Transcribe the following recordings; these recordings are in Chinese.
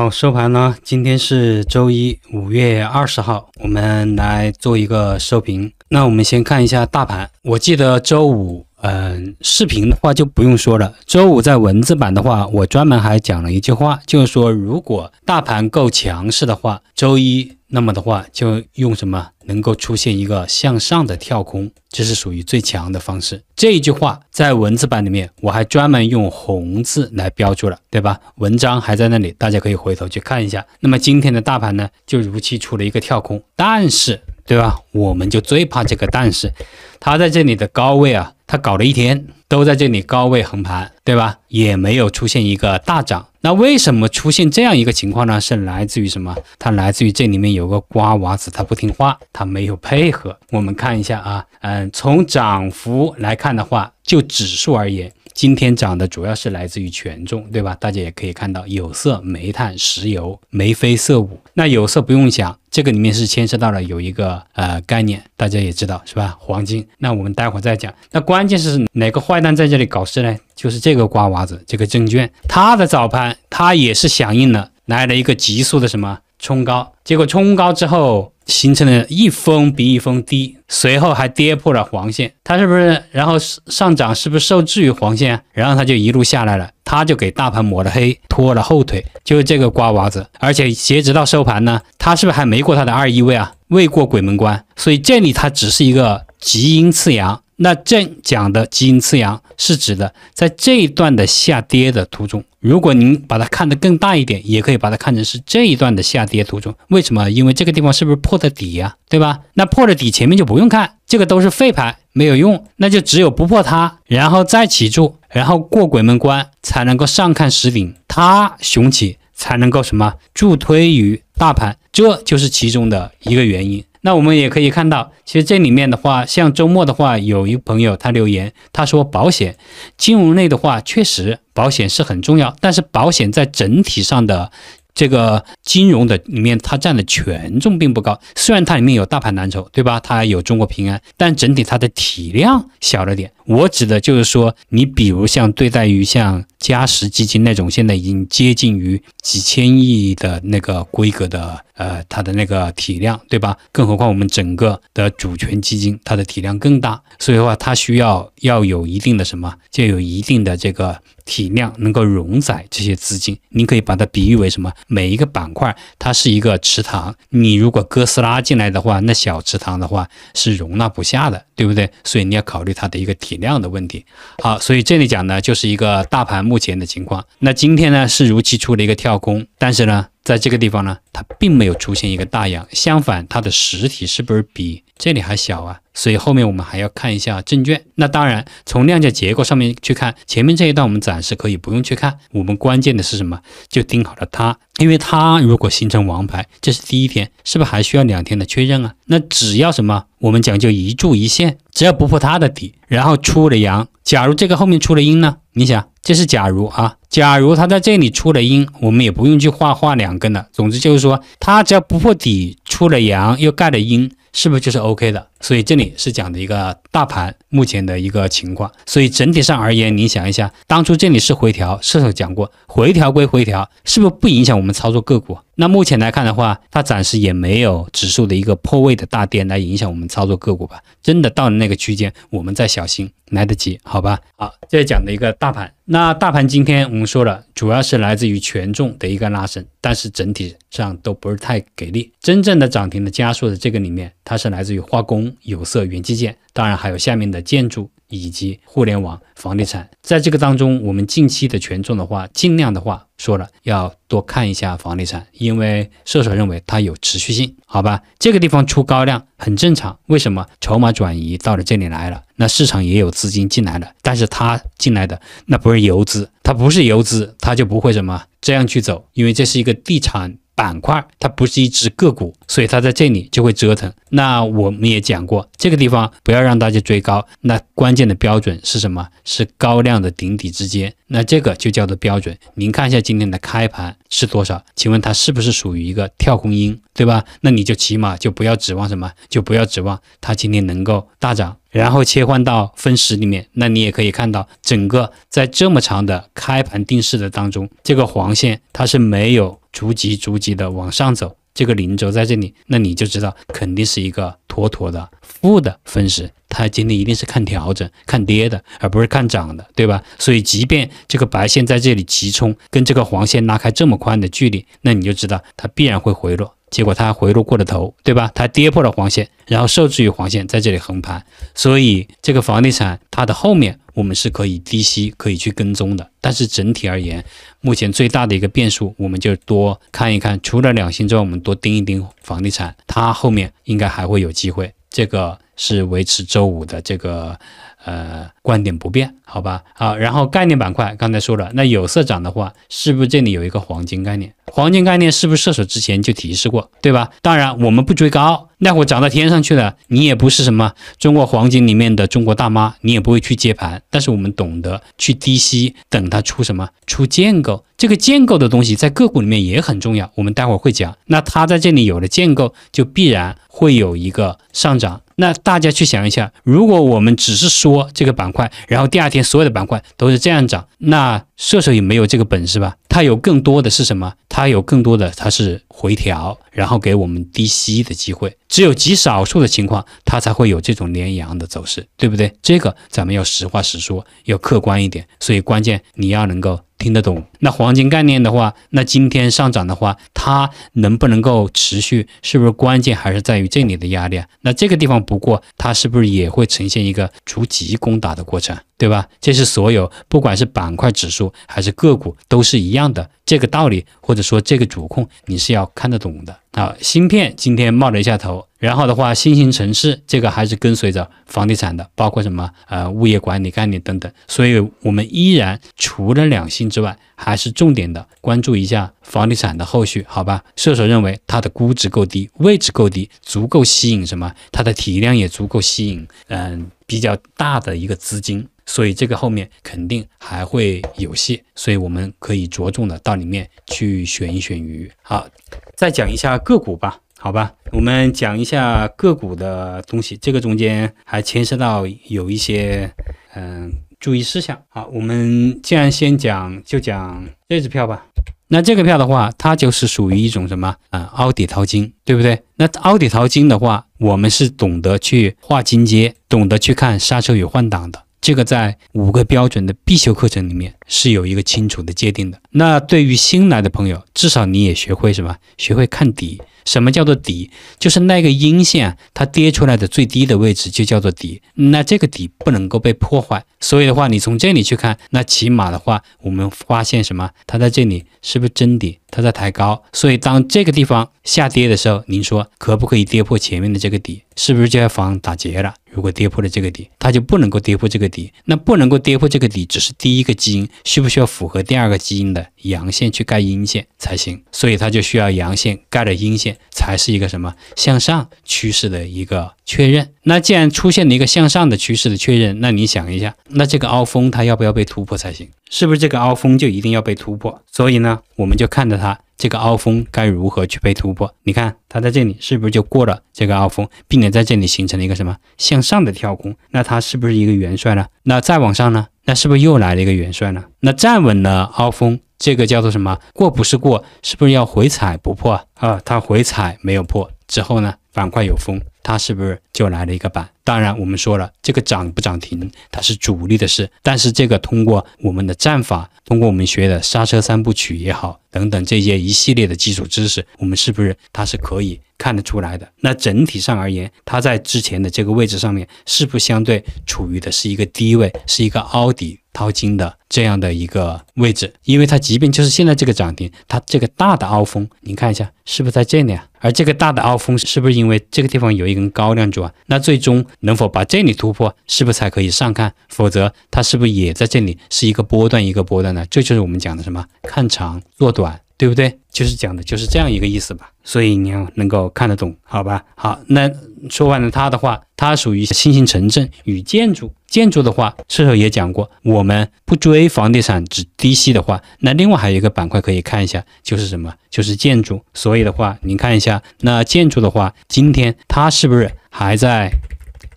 好，收盘呢？今天是周一，五月二十号，我们来做一个收评。那我们先看一下大盘。我记得周五，嗯，视频的话就不用说了。周五在文字版的话，我专门还讲了一句话，就是说，如果大盘够强势的话，周一。那么的话，就用什么能够出现一个向上的跳空，这是属于最强的方式。这一句话在文字版里面，我还专门用红字来标注了，对吧？文章还在那里，大家可以回头去看一下。那么今天的大盘呢，就如期出了一个跳空，但是，对吧？我们就最怕这个但是，它在这里的高位啊，它搞了一天都在这里高位横盘，对吧？也没有出现一个大涨。那为什么出现这样一个情况呢？是来自于什么？它来自于这里面有个瓜娃子，他不听话，他没有配合。我们看一下啊，嗯，从涨幅来看的话，就指数而言，今天涨的主要是来自于权重，对吧？大家也可以看到，有色、煤炭、石油眉飞色舞。那有色不用讲。这个里面是牵涉到了有一个呃概念，大家也知道是吧？黄金，那我们待会儿再讲。那关键是哪个坏蛋在这里搞事呢？就是这个瓜娃子，这个证券，它的早盘它也是响应了来了一个急速的什么冲高，结果冲高之后。形成了一峰比一峰低，随后还跌破了黄线，它是不是然后上涨是不是受制于黄线？然后它就一路下来了，它就给大盘抹了黑，拖了后腿，就是这个瓜娃子。而且截止到收盘呢，它是不是还没过它的二一位啊？未过鬼门关，所以这里它只是一个极阴次阳。那正讲的基因次阳是指的，在这一段的下跌的途中，如果您把它看得更大一点，也可以把它看成是这一段的下跌途中。为什么？因为这个地方是不是破的底呀？对吧？那破了底前面就不用看，这个都是废牌，没有用。那就只有不破它，然后再起住，然后过鬼门关，才能够上看十顶，它雄起才能够什么助推于大盘，这就是其中的一个原因。那我们也可以看到，其实这里面的话，像周末的话，有一朋友他留言，他说保险金融类的话，确实保险是很重要，但是保险在整体上的这个金融的里面，它占的权重并不高。虽然它里面有大盘蓝筹，对吧？它有中国平安，但整体它的体量小了点。我指的就是说，你比如像对待于像嘉实基金那种，现在已经接近于几千亿的那个规格的，呃，它的那个体量，对吧？更何况我们整个的主权基金，它的体量更大，所以的话，它需要要有一定的什么，就有一定的这个体量，能够容载这些资金。你可以把它比喻为什么？每一个板块它是一个池塘，你如果哥斯拉进来的话，那小池塘的话是容纳不下的，对不对？所以你要考虑它的一个体。量的问题，好，所以这里讲呢，就是一个大盘目前的情况。那今天呢，是如期出了一个跳空，但是呢。在这个地方呢，它并没有出现一个大阳，相反，它的实体是不是比这里还小啊？所以后面我们还要看一下证券。那当然，从量价结构上面去看，前面这一段我们暂时可以不用去看。我们关键的是什么？就盯好了它，因为它如果形成王牌，这是第一天，是不是还需要两天的确认啊？那只要什么？我们讲究一柱一线，只要不破它的底，然后出了阳。假如这个后面出了阴呢？你想，这是假如啊。假如它在这里出了阴，我们也不用去画画两根了。总之就是说，它只要不破底，出了阳又盖了阴。是不是就是 OK 的？所以这里是讲的一个大盘目前的一个情况。所以整体上而言，你想一下，当初这里是回调，射手讲过回调归回调，是不是不影响我们操作个股？那目前来看的话，它暂时也没有指数的一个破位的大跌来影响我们操作个股吧。真的到了那个区间，我们再小心来得及，好吧？好，这讲的一个大盘。那大盘今天我们说了，主要是来自于权重的一个拉升，但是整体上都不是太给力，真正的涨停的加速的这个里面。它是来自于化工、有色、元器件，当然还有下面的建筑以及互联网、房地产。在这个当中，我们近期的权重的话，尽量的话说了，要多看一下房地产，因为射手认为它有持续性，好吧？这个地方出高量很正常，为什么？筹码转移到了这里来了，那市场也有资金进来了，但是它进来的那不是游资，它不是游资，它就不会什么这样去走，因为这是一个地产。板块它不是一只个股，所以它在这里就会折腾。那我们也讲过，这个地方不要让大家追高。那关键的标准是什么？是高量的顶底之间。那这个就叫做标准。您看一下今天的开盘是多少？请问它是不是属于一个跳空阴，对吧？那你就起码就不要指望什么，就不要指望它今天能够大涨。然后切换到分时里面，那你也可以看到，整个在这么长的开盘定势的当中，这个黄线它是没有逐级逐级的往上走，这个零轴在这里，那你就知道肯定是一个妥妥的负的分时。它今天一定是看调整、看跌的，而不是看涨的，对吧？所以，即便这个白线在这里急冲，跟这个黄线拉开这么宽的距离，那你就知道它必然会回落。结果它回落过了头，对吧？它跌破了黄线，然后受制于黄线在这里横盘，所以这个房地产它的后面我们是可以低吸，可以去跟踪的。但是整体而言，目前最大的一个变数，我们就多看一看，除了两星之外，我们多盯一盯房地产，它后面应该还会有机会。这个是维持周五的这个呃观点不变，好吧？好，然后概念板块刚才说了，那有色涨的话，是不是这里有一个黄金概念？黄金概念是不是射手之前就提示过，对吧？当然，我们不追高。那会涨到天上去了，你也不是什么中国黄金里面的中国大妈，你也不会去接盘。但是我们懂得去低吸，等它出什么出建构，这个建构的东西在个股里面也很重要，我们待会儿会讲。那它在这里有了建构，就必然会有一个上涨。那大家去想一下，如果我们只是说这个板块，然后第二天所有的板块都是这样涨，那射手也没有这个本事吧？它有更多的是什么？它有更多的它是回调，然后给我们低吸的机会。只有极少数的情况，它才会有这种连阳的走势，对不对？这个咱们要实话实说，要客观一点。所以关键你要能够。听得懂？那黄金概念的话，那今天上涨的话，它能不能够持续？是不是关键还是在于这里的压力啊？那这个地方不过，它是不是也会呈现一个逐级攻打的过程，对吧？这是所有，不管是板块指数还是个股，都是一样的这个道理，或者说这个主控，你是要看得懂的啊。芯片今天冒了一下头。然后的话，新型城市这个还是跟随着房地产的，包括什么呃物业管理概念等等，所以我们依然除了两性之外，还是重点的关注一下房地产的后续，好吧？射手认为它的估值够低，位置够低，足够吸引什么？它的体量也足够吸引，嗯，比较大的一个资金，所以这个后面肯定还会有些，所以我们可以着重的到里面去选一选鱼。好，再讲一下个股吧。好吧，我们讲一下个股的东西，这个中间还牵涉到有一些嗯注意事项。好，我们既然先讲，就讲这只票吧。那这个票的话，它就是属于一种什么啊？凹底淘金，对不对？那凹底淘金的话，我们是懂得去画金阶，懂得去看刹车与换挡的。这个在五个标准的必修课程里面。是有一个清楚的界定的。那对于新来的朋友，至少你也学会什么？学会看底。什么叫做底？就是那个阴线，它跌出来的最低的位置就叫做底。那这个底不能够被破坏。所以的话，你从这里去看，那起码的话，我们发现什么？它在这里是不是真底？它在抬高。所以当这个地方下跌的时候，您说可不可以跌破前面的这个底？是不是就要防打结了？如果跌破了这个底，它就不能够跌破这个底。那不能够跌破这个底，只是第一个基因。需不需要符合第二个基因的阳线去盖阴线才行？所以它就需要阳线盖着阴线才是一个什么向上趋势的一个确认。那既然出现了一个向上的趋势的确认，那你想一下，那这个凹峰它要不要被突破才行？是不是这个凹峰就一定要被突破？所以呢，我们就看着它。这个凹峰该如何去被突破？你看它在这里是不是就过了这个凹峰，并且在这里形成了一个什么向上的跳空？那它是不是一个元帅呢？那再往上呢？那是不是又来了一个元帅呢？那站稳了凹峰，这个叫做什么？过不是过，是不是要回踩不破啊？它回踩没有破之后呢，板块有风。它是不是就来了一个板？当然，我们说了这个涨不涨停，它是主力的事。但是这个通过我们的战法，通过我们学的刹车三部曲也好，等等这些一系列的基础知识，我们是不是它是可以看得出来的？那整体上而言，它在之前的这个位置上面是不相对处于的是一个低位，是一个凹底掏金的这样的一个位置。因为它即便就是现在这个涨停，它这个大的凹峰，你看一下是不是在这里啊？而这个大的凹峰是不是因为这个地方有一根高亮柱啊？那最终能否把这里突破，是不是才可以上看？否则它是不是也在这里是一个波段一个波段的？这就是我们讲的什么看长做短，对不对？就是讲的就是这样一个意思吧。所以你要能够看得懂，好吧？好，那说完了它的话，它属于新型城镇与建筑。建筑的话，射手也讲过，我们不追房地产，只低息的话，那另外还有一个板块可以看一下，就是什么？就是建筑。所以的话，您看一下，那建筑的话，今天它是不是还在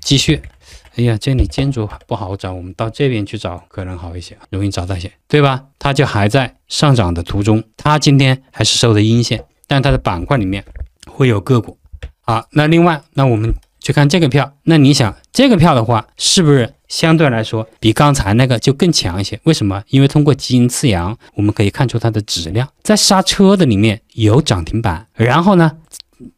继续？哎呀，这里建筑不好找，我们到这边去找可能好一些，容易找到些，对吧？它就还在上涨的途中，它今天还是收的阴线，但它的板块里面会有个股。好，那另外，那我们。去看这个票，那你想这个票的话，是不是相对来说比刚才那个就更强一些？为什么？因为通过基因次阳，我们可以看出它的质量。在刹车的里面有涨停板，然后呢，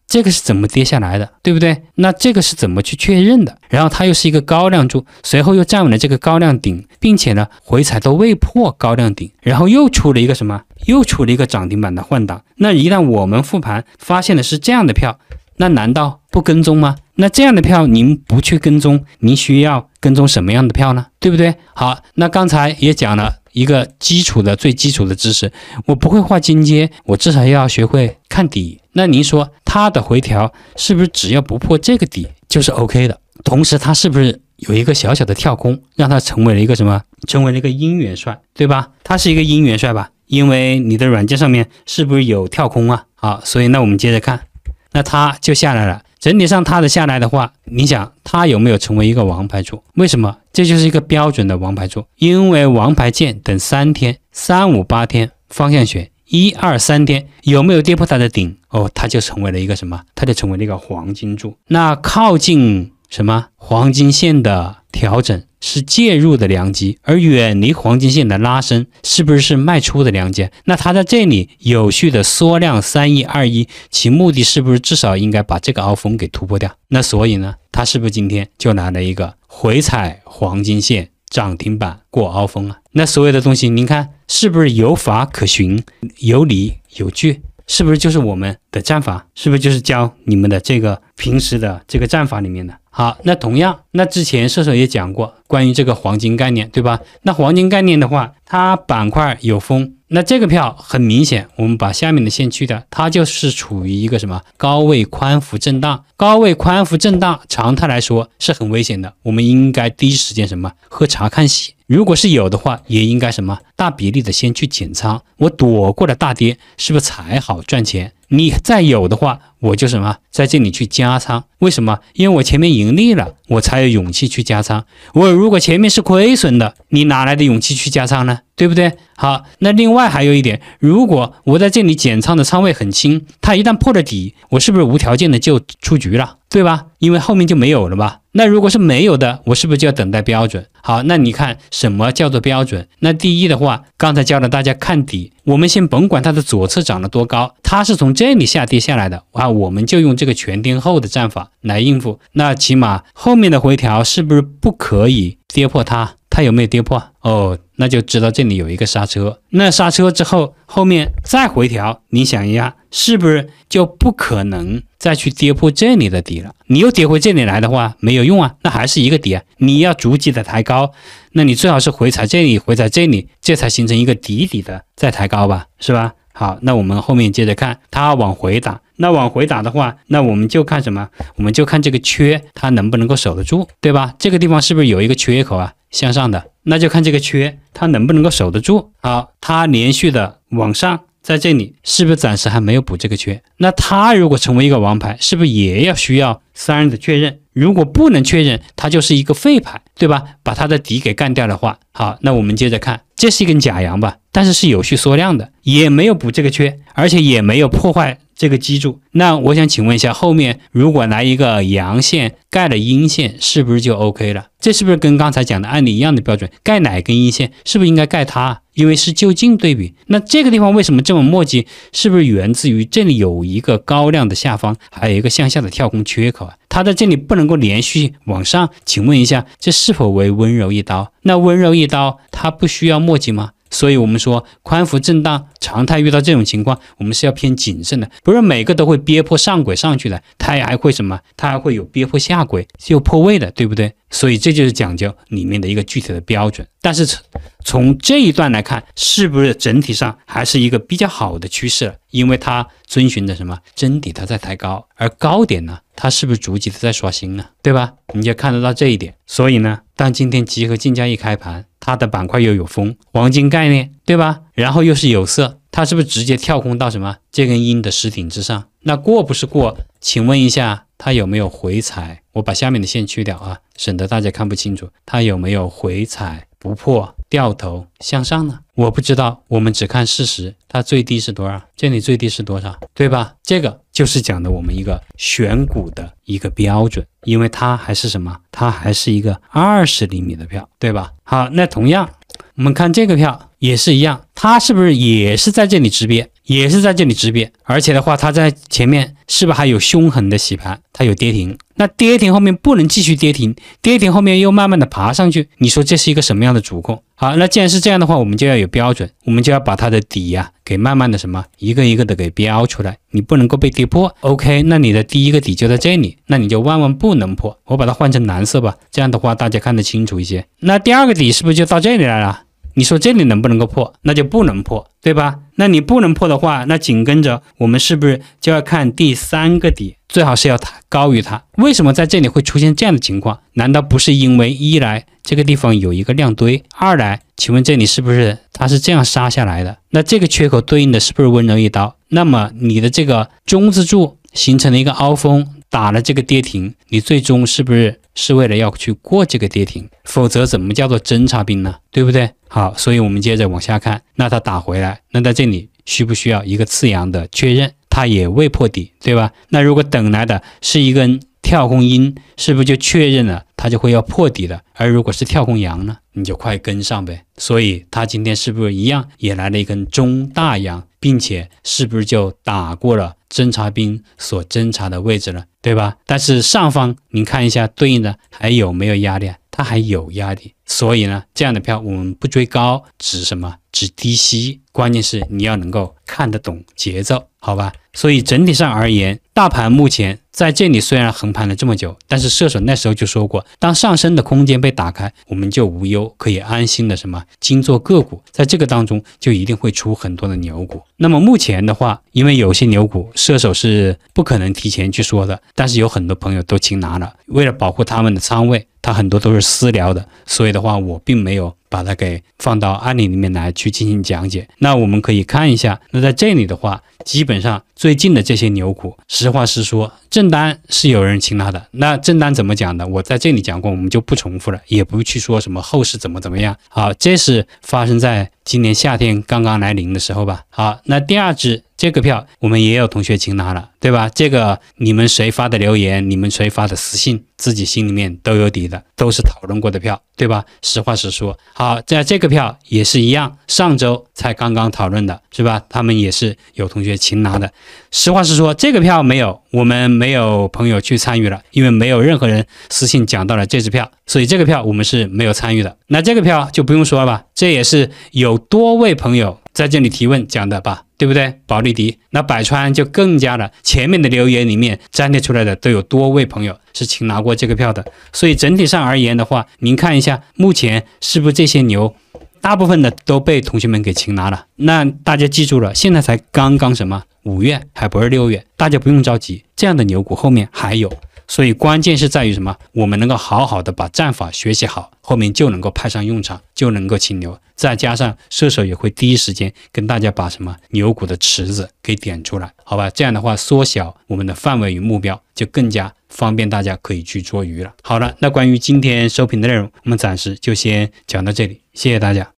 这个是怎么跌下来的，对不对？那这个是怎么去确认的？然后它又是一个高量柱，随后又站稳了这个高量顶，并且呢，回踩都未破高量顶，然后又出了一个什么？又出了一个涨停板的换挡。那一旦我们复盘发现的是这样的票，那难道不跟踪吗？那这样的票您不去跟踪，您需要跟踪什么样的票呢？对不对？好，那刚才也讲了一个基础的最基础的知识，我不会画金阶，我至少要学会看底。那您说它的回调是不是只要不破这个底就是 OK 的？同时它是不是有一个小小的跳空，让它成为了一个什么？成为了一个阴元帅，对吧？它是一个阴元帅吧？因为你的软件上面是不是有跳空啊？好，所以那我们接着看，那它就下来了。整体上它的下来的话，你想它有没有成为一个王牌柱？为什么？这就是一个标准的王牌柱，因为王牌剑等三天，三五八天方向选一二三天，有没有跌破它的顶？哦，它就成为了一个什么？它就成为了一个黄金柱。那靠近什么黄金线的？调整是介入的良机，而远离黄金线的拉升是不是是卖出的良机？那它在这里有序的缩量三一二一，其目的是不是至少应该把这个凹峰给突破掉？那所以呢，它是不是今天就来了一个回踩黄金线涨停板过凹峰啊？那所有的东西，您看是不是有法可循、有理有据？是不是就是我们？的战法是不是就是教你们的这个平时的这个战法里面的？好，那同样，那之前射手也讲过关于这个黄金概念，对吧？那黄金概念的话，它板块有风，那这个票很明显，我们把下面的线去掉，它就是处于一个什么高位宽幅震荡，高位宽幅震荡常态来说是很危险的，我们应该第一时间什么？喝茶看戏。如果是有的话，也应该什么？大比例的先去减仓，我躲过了大跌，是不是才好赚钱？你再有的话，我就什么在这里去加仓。为什么？因为我前面盈利了，我才有勇气去加仓。我如果前面是亏损的，你哪来的勇气去加仓呢？对不对？好，那另外还有一点，如果我在这里减仓的仓位很轻，它一旦破了底，我是不是无条件的就出局了？对吧？因为后面就没有了吧？那如果是没有的，我是不是就要等待标准？好，那你看什么叫做标准？那第一的话，刚才教了大家看底，我们先甭管它的左侧涨了多高，它是从这里下跌下来的啊，我们就用这个全天候的战法。来应付，那起码后面的回调是不是不可以跌破它？它有没有跌破？哦，那就知道这里有一个刹车。那刹车之后，后面再回调，你想一下，是不是就不可能再去跌破这里的底了？你又跌回这里来的话，没有用啊，那还是一个底啊。你要逐级的抬高，那你最好是回踩这里，回踩这里，这才形成一个底底的再抬高吧，是吧？好，那我们后面接着看它往回打。那往回打的话，那我们就看什么？我们就看这个缺它能不能够守得住，对吧？这个地方是不是有一个缺口啊？向上的，那就看这个缺它能不能够守得住。好，它连续的往上，在这里是不是暂时还没有补这个缺？那它如果成为一个王牌，是不是也要需要三人的确认？如果不能确认，它就是一个废牌，对吧？把它的底给干掉的话，好，那我们接着看，这是一根假阳吧？但是是有序缩量的，也没有补这个缺，而且也没有破坏。这个记住，那我想请问一下，后面如果来一个阳线盖了阴线，是不是就 OK 了？这是不是跟刚才讲的案例一样的标准？盖哪根阴线？是不是应该盖它？因为是就近对比。那这个地方为什么这么墨迹？是不是源自于这里有一个高量的下方，还有一个向下的跳空缺口啊？它在这里不能够连续往上。请问一下，这是否为温柔一刀？那温柔一刀，它不需要墨迹吗？所以，我们说宽幅震荡常态，遇到这种情况，我们是要偏谨慎的。不是每个都会憋破上轨上去的，它还会什么？它还会有憋破下轨就破位的，对不对？所以这就是讲究里面的一个具体的标准。但是从这一段来看，是不是整体上还是一个比较好的趋势？因为它遵循着什么真底，它在抬高，而高点呢，它是不是逐级的在刷新呢？对吧？你就看得到这一点。所以呢，当今天集合竞价一开盘。它的板块又有风黄金概念，对吧？然后又是有色，它是不是直接跳空到什么这根阴的实体之上？那过不是过？请问一下，它有没有回踩？我把下面的线去掉啊，省得大家看不清楚。它有没有回踩不破掉头向上呢？我不知道，我们只看事实，它最低是多少？这里最低是多少？对吧？这个。就是讲的我们一个选股的一个标准，因为它还是什么？它还是一个二十厘米的票，对吧？好，那同样我们看这个票也是一样，它是不是也是在这里直边？也是在这里止跌，而且的话，它在前面是不是还有凶狠的洗盘？它有跌停，那跌停后面不能继续跌停，跌停后面又慢慢的爬上去，你说这是一个什么样的主控？好，那既然是这样的话，我们就要有标准，我们就要把它的底呀给慢慢的什么一个一个的给标出来，你不能够被跌破。OK，那你的第一个底就在这里，那你就万万不能破。我把它换成蓝色吧，这样的话大家看得清楚一些。那第二个底是不是就到这里来了？你说这里能不能够破？那就不能破，对吧？那你不能破的话，那紧跟着我们是不是就要看第三个底？最好是要它高于它。为什么在这里会出现这样的情况？难道不是因为一来这个地方有一个量堆，二来，请问这里是不是它是这样杀下来的？那这个缺口对应的是不是温柔一刀？那么你的这个中字柱形成了一个凹峰，打了这个跌停，你最终是不是？是为了要去过这个跌停，否则怎么叫做侦察兵呢？对不对？好，所以我们接着往下看，那它打回来，那在这里需不需要一个次阳的确认？它也未破底，对吧？那如果等来的是一根跳空阴，是不是就确认了它就会要破底了？而如果是跳空阳呢，你就快跟上呗。所以它今天是不是一样也来了一根中大阳，并且是不是就打过了？侦察兵所侦察的位置呢，对吧？但是上方您看一下，对应的还有没有压力？它还有压力，所以呢，这样的票我们不追高，只什么？只低吸。关键是你要能够看得懂节奏，好吧？所以整体上而言，大盘目前。在这里虽然横盘了这么久，但是射手那时候就说过，当上升的空间被打开，我们就无忧，可以安心的什么精做个股，在这个当中就一定会出很多的牛股。那么目前的话，因为有些牛股射手是不可能提前去说的，但是有很多朋友都擒拿了，为了保护他们的仓位。它很多都是私聊的，所以的话，我并没有把它给放到案例里面来去进行讲解。那我们可以看一下，那在这里的话，基本上最近的这些牛股，实话实说，正单是有人清它的。那正单怎么讲的？我在这里讲过，我们就不重复了，也不去说什么后市怎么怎么样。好，这是发生在今年夏天刚刚来临的时候吧。好，那第二只。这个票我们也有同学勤拿了，对吧？这个你们谁发的留言，你们谁发的私信，自己心里面都有底的，都是讨论过的票，对吧？实话实说，好，在这个票也是一样，上周才刚刚讨论的，是吧？他们也是有同学勤拿的。实话实说，这个票没有，我们没有朋友去参与了，因为没有任何人私信讲到了这支票，所以这个票我们是没有参与的。那这个票就不用说了吧？这也是有多位朋友在这里提问讲的吧？对不对？保利迪，那百川就更加了。前面的留言里面粘列出来的都有多位朋友是擒拿过这个票的，所以整体上而言的话，您看一下目前是不是这些牛，大部分的都被同学们给擒拿了。那大家记住了，现在才刚刚什么五月，还不是六月，大家不用着急，这样的牛股后面还有。所以关键是在于什么？我们能够好好的把战法学习好，后面就能够派上用场，就能够擒牛。再加上射手也会第一时间跟大家把什么牛股的池子给点出来，好吧？这样的话，缩小我们的范围与目标，就更加方便大家可以去捉鱼了。好了，那关于今天收评的内容，我们暂时就先讲到这里，谢谢大家。